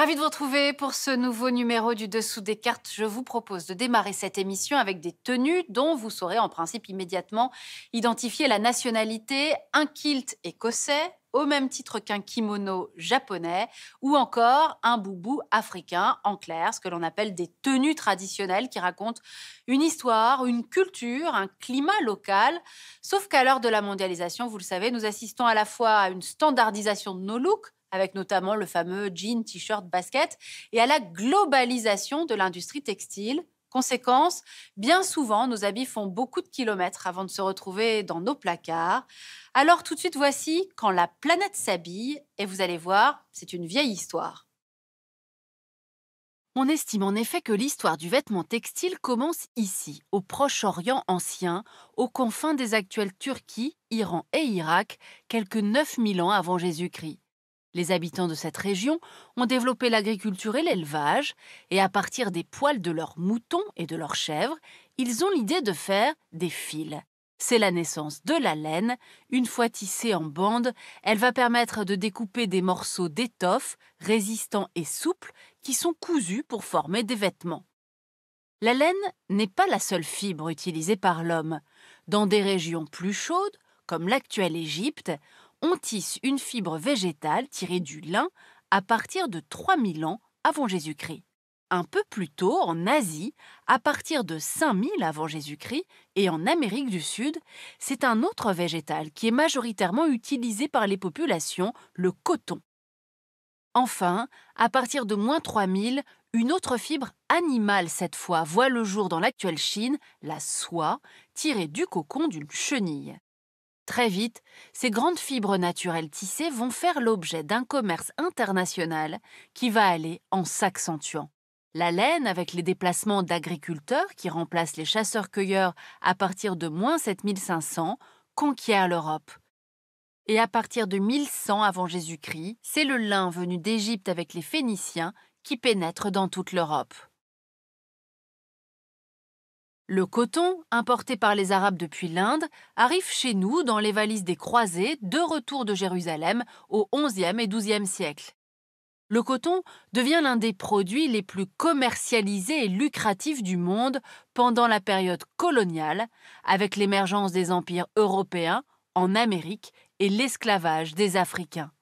Ravi de vous retrouver pour ce nouveau numéro du Dessous des cartes. Je vous propose de démarrer cette émission avec des tenues dont vous saurez en principe immédiatement identifier la nationalité, un kilt écossais, au même titre qu'un kimono japonais ou encore un boubou africain, en clair, ce que l'on appelle des tenues traditionnelles qui racontent une histoire, une culture, un climat local. Sauf qu'à l'heure de la mondialisation, vous le savez, nous assistons à la fois à une standardisation de nos looks, avec notamment le fameux jean, t-shirt, basket, et à la globalisation de l'industrie textile. Conséquence, bien souvent, nos habits font beaucoup de kilomètres avant de se retrouver dans nos placards. Alors tout de suite, voici quand la planète s'habille, et vous allez voir, c'est une vieille histoire. On estime en effet que l'histoire du vêtement textile commence ici, au Proche-Orient ancien, aux confins des actuelles Turquie, Iran et Irak, quelques 9000 ans avant Jésus-Christ. Les habitants de cette région ont développé l'agriculture et l'élevage, et à partir des poils de leurs moutons et de leurs chèvres, ils ont l'idée de faire des fils. C'est la naissance de la laine. Une fois tissée en bande, elle va permettre de découper des morceaux d'étoffe résistants et souples qui sont cousus pour former des vêtements. La laine n'est pas la seule fibre utilisée par l'homme. Dans des régions plus chaudes, comme l'actuelle Égypte, on tisse une fibre végétale tirée du lin à partir de 3000 ans avant Jésus-Christ. Un peu plus tôt, en Asie, à partir de 5000 avant Jésus-Christ, et en Amérique du Sud, c'est un autre végétal qui est majoritairement utilisé par les populations, le coton. Enfin, à partir de moins 3000, une autre fibre animale cette fois voit le jour dans l'actuelle Chine, la soie, tirée du cocon d'une chenille. Très vite, ces grandes fibres naturelles tissées vont faire l'objet d'un commerce international qui va aller en s'accentuant. La laine, avec les déplacements d'agriculteurs qui remplacent les chasseurs-cueilleurs à partir de moins 7500, conquiert l'Europe. Et à partir de 1100 avant Jésus-Christ, c'est le lin venu d'Égypte avec les Phéniciens qui pénètre dans toute l'Europe. Le coton, importé par les Arabes depuis l'Inde, arrive chez nous dans les valises des croisés de retour de Jérusalem au XIe et XIIe siècle. Le coton devient l'un des produits les plus commercialisés et lucratifs du monde pendant la période coloniale, avec l'émergence des empires européens en Amérique et l'esclavage des Africains.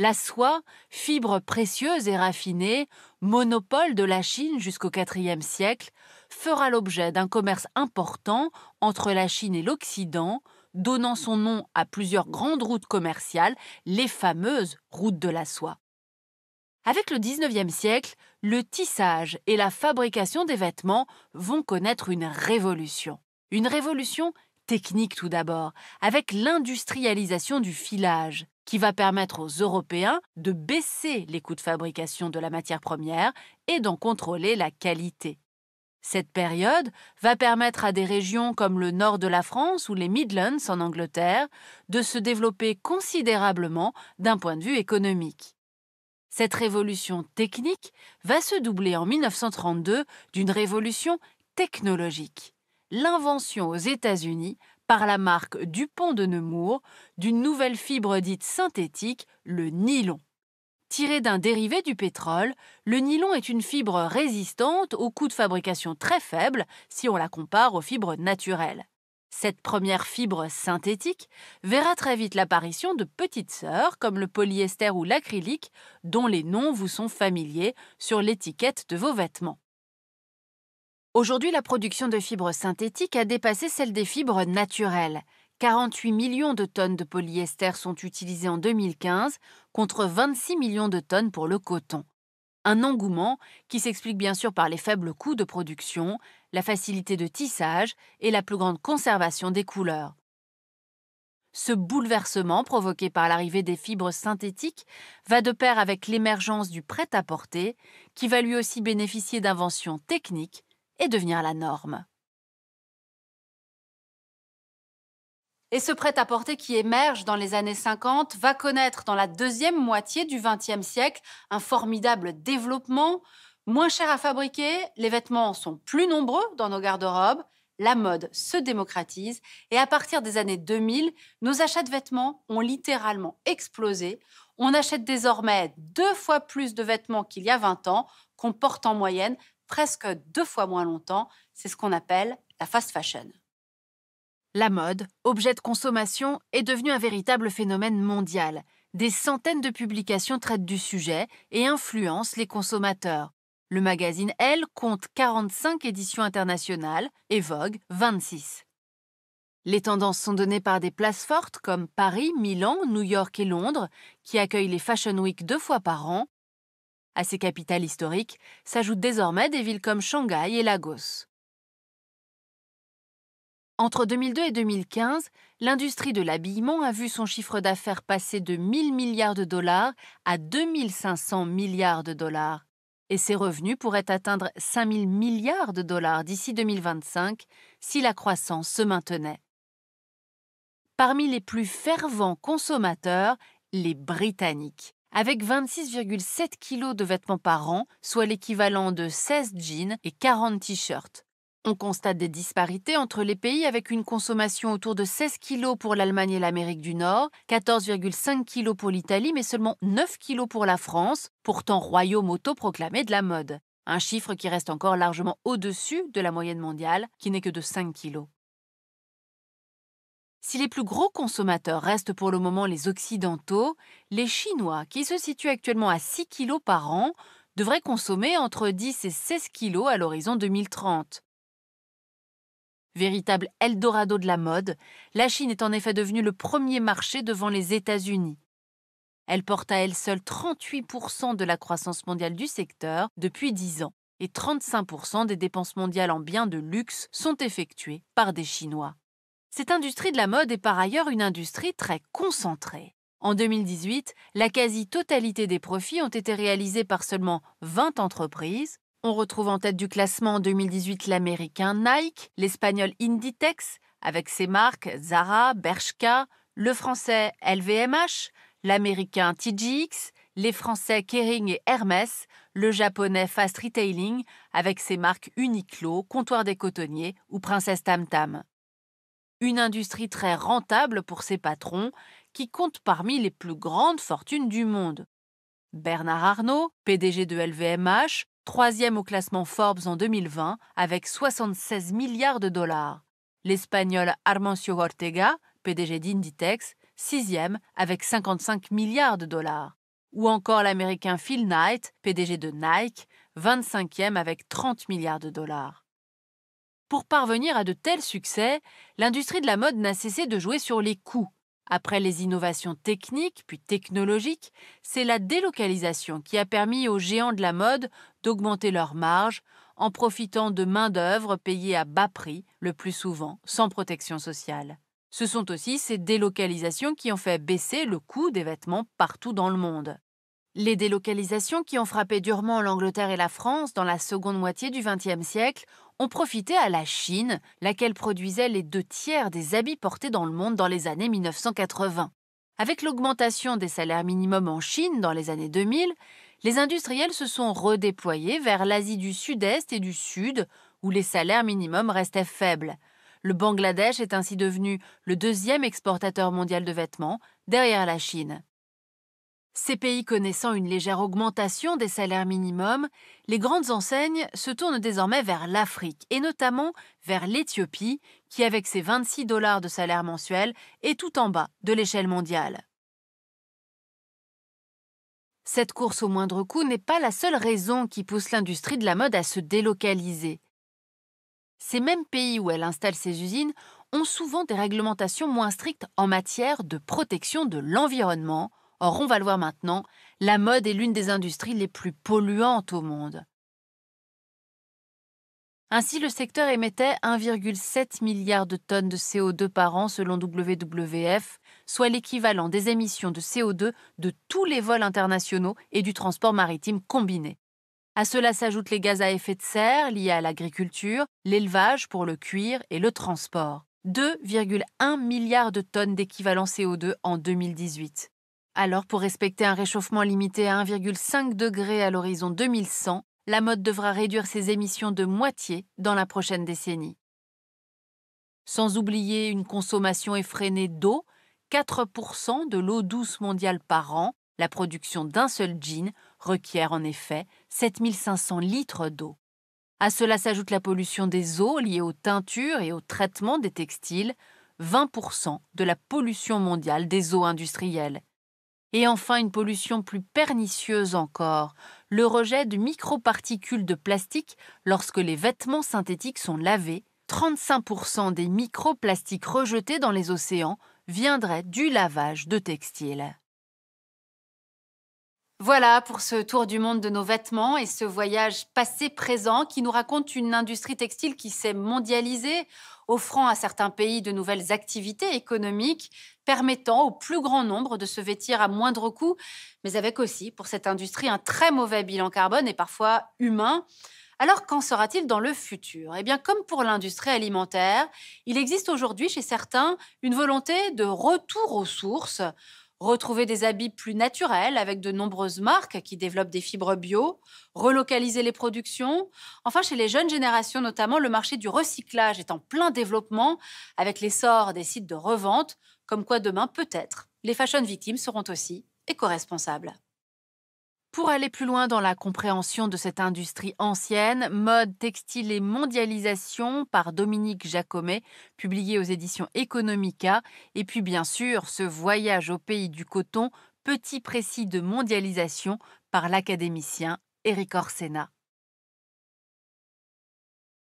La soie, fibre précieuse et raffinée, monopole de la Chine jusqu'au IVe siècle, fera l'objet d'un commerce important entre la Chine et l'Occident, donnant son nom à plusieurs grandes routes commerciales, les fameuses routes de la soie. Avec le XIXe siècle, le tissage et la fabrication des vêtements vont connaître une révolution. Une révolution technique tout d'abord, avec l'industrialisation du filage qui va permettre aux Européens de baisser les coûts de fabrication de la matière première et d'en contrôler la qualité. Cette période va permettre à des régions comme le nord de la France ou les Midlands en Angleterre de se développer considérablement d'un point de vue économique. Cette révolution technique va se doubler en 1932 d'une révolution technologique, l'invention aux États-Unis par la marque Dupont de Nemours d'une nouvelle fibre dite synthétique, le nylon. Tiré d'un dérivé du pétrole, le nylon est une fibre résistante au coût de fabrication très faible si on la compare aux fibres naturelles. Cette première fibre synthétique verra très vite l'apparition de petites sœurs comme le polyester ou l'acrylique, dont les noms vous sont familiers sur l'étiquette de vos vêtements. Aujourd'hui, la production de fibres synthétiques a dépassé celle des fibres naturelles. 48 millions de tonnes de polyester sont utilisées en 2015 contre 26 millions de tonnes pour le coton. Un engouement qui s'explique bien sûr par les faibles coûts de production, la facilité de tissage et la plus grande conservation des couleurs. Ce bouleversement provoqué par l'arrivée des fibres synthétiques va de pair avec l'émergence du prêt-à-porter, qui va lui aussi bénéficier d'inventions techniques et devenir la norme. Et ce prêt-à-porter qui émerge dans les années 50 va connaître dans la deuxième moitié du XXe siècle un formidable développement. Moins cher à fabriquer, les vêtements sont plus nombreux dans nos garde-robes, la mode se démocratise et à partir des années 2000, nos achats de vêtements ont littéralement explosé. On achète désormais deux fois plus de vêtements qu'il y a 20 ans qu'on porte en moyenne presque deux fois moins longtemps. C'est ce qu'on appelle la fast fashion. La mode, objet de consommation, est devenue un véritable phénomène mondial. Des centaines de publications traitent du sujet et influencent les consommateurs. Le magazine Elle compte 45 éditions internationales et Vogue 26. Les tendances sont données par des places fortes comme Paris, Milan, New York et Londres, qui accueillent les Fashion Week deux fois par an, à ces capitales historiques s'ajoutent désormais des villes comme Shanghai et Lagos. Entre 2002 et 2015, l'industrie de l'habillement a vu son chiffre d'affaires passer de 1 000 milliards de dollars à 2500 milliards de dollars. Et ses revenus pourraient atteindre 5 000 milliards de dollars d'ici 2025 si la croissance se maintenait. Parmi les plus fervents consommateurs, les Britanniques avec 26,7 kg de vêtements par an, soit l'équivalent de 16 jeans et 40 t-shirts. On constate des disparités entre les pays avec une consommation autour de 16 kg pour l'Allemagne et l'Amérique du Nord, 14,5 kg pour l'Italie, mais seulement 9 kg pour la France, pourtant royaume autoproclamé de la mode. Un chiffre qui reste encore largement au-dessus de la moyenne mondiale, qui n'est que de 5 kg. Si les plus gros consommateurs restent pour le moment les Occidentaux, les Chinois, qui se situent actuellement à 6 kg par an, devraient consommer entre 10 et 16 kg à l'horizon 2030. Véritable Eldorado de la mode, la Chine est en effet devenue le premier marché devant les États-Unis. Elle porte à elle seule 38% de la croissance mondiale du secteur depuis 10 ans et 35% des dépenses mondiales en biens de luxe sont effectuées par des Chinois. Cette industrie de la mode est par ailleurs une industrie très concentrée. En 2018, la quasi-totalité des profits ont été réalisés par seulement 20 entreprises. On retrouve en tête du classement en 2018 l'américain Nike, l'espagnol Inditex, avec ses marques Zara, Bershka, le français LVMH, l'américain TGX, les Français Kering et Hermès, le japonais Fast Retailing avec ses marques Uniqlo, Comptoir des Cotonniers ou Princesse Tam Tam. Une industrie très rentable pour ses patrons, qui compte parmi les plus grandes fortunes du monde. Bernard Arnault, PDG de LVMH, troisième au classement Forbes en 2020 avec 76 milliards de dollars. L'Espagnol Armancio Ortega, PDG d'Inditex, sixième avec 55 milliards de dollars. Ou encore l'Américain Phil Knight, PDG de Nike, 25e avec 30 milliards de dollars. Pour parvenir à de tels succès, l'industrie de la mode n'a cessé de jouer sur les coûts. Après les innovations techniques puis technologiques, c'est la délocalisation qui a permis aux géants de la mode d'augmenter leurs marges en profitant de main-d'œuvre payée à bas prix, le plus souvent sans protection sociale. Ce sont aussi ces délocalisations qui ont fait baisser le coût des vêtements partout dans le monde. Les délocalisations qui ont frappé durement l'Angleterre et la France dans la seconde moitié du XXe siècle ont profité à la Chine, laquelle produisait les deux tiers des habits portés dans le monde dans les années 1980. Avec l'augmentation des salaires minimums en Chine dans les années 2000, les industriels se sont redéployés vers l'Asie du Sud-Est et du Sud, où les salaires minimums restaient faibles. Le Bangladesh est ainsi devenu le deuxième exportateur mondial de vêtements, derrière la Chine. Ces pays connaissant une légère augmentation des salaires minimums, les grandes enseignes se tournent désormais vers l'Afrique et notamment vers l'Éthiopie, qui avec ses 26 dollars de salaire mensuel est tout en bas de l'échelle mondiale. Cette course au moindre coût n'est pas la seule raison qui pousse l'industrie de la mode à se délocaliser. Ces mêmes pays où elle installe ses usines ont souvent des réglementations moins strictes en matière de protection de l'environnement, Or, on va le voir maintenant, la mode est l'une des industries les plus polluantes au monde. Ainsi, le secteur émettait 1,7 milliard de tonnes de CO2 par an selon WWF, soit l'équivalent des émissions de CO2 de tous les vols internationaux et du transport maritime combiné. À cela s'ajoutent les gaz à effet de serre liés à l'agriculture, l'élevage pour le cuir et le transport. 2,1 milliards de tonnes d'équivalent CO2 en 2018. Alors, pour respecter un réchauffement limité à 1,5 degré à l'horizon 2100, la mode devra réduire ses émissions de moitié dans la prochaine décennie. Sans oublier une consommation effrénée d'eau, 4% de l'eau douce mondiale par an, la production d'un seul jean requiert en effet 7500 litres d'eau. À cela s'ajoute la pollution des eaux liée aux teintures et au traitement des textiles, 20% de la pollution mondiale des eaux industrielles et enfin une pollution plus pernicieuse encore, le rejet de microparticules de plastique lorsque les vêtements synthétiques sont lavés. 35% des microplastiques rejetés dans les océans viendraient du lavage de textiles. Voilà pour ce tour du monde de nos vêtements et ce voyage passé-présent qui nous raconte une industrie textile qui s'est mondialisée offrant à certains pays de nouvelles activités économiques, permettant au plus grand nombre de se vêtir à moindre coût, mais avec aussi, pour cette industrie, un très mauvais bilan carbone et parfois humain. Alors qu'en sera-t-il dans le futur Eh bien, comme pour l'industrie alimentaire, il existe aujourd'hui chez certains une volonté de retour aux sources retrouver des habits plus naturels avec de nombreuses marques qui développent des fibres bio, relocaliser les productions. Enfin, chez les jeunes générations notamment, le marché du recyclage est en plein développement avec l'essor des sites de revente, comme quoi demain peut-être les fashion victimes seront aussi éco-responsables. Pour aller plus loin dans la compréhension de cette industrie ancienne, Mode, Textile et Mondialisation par Dominique Jacomet, publié aux éditions Economica, et puis bien sûr ce voyage au pays du coton, petit précis de mondialisation par l'académicien Eric Orsena.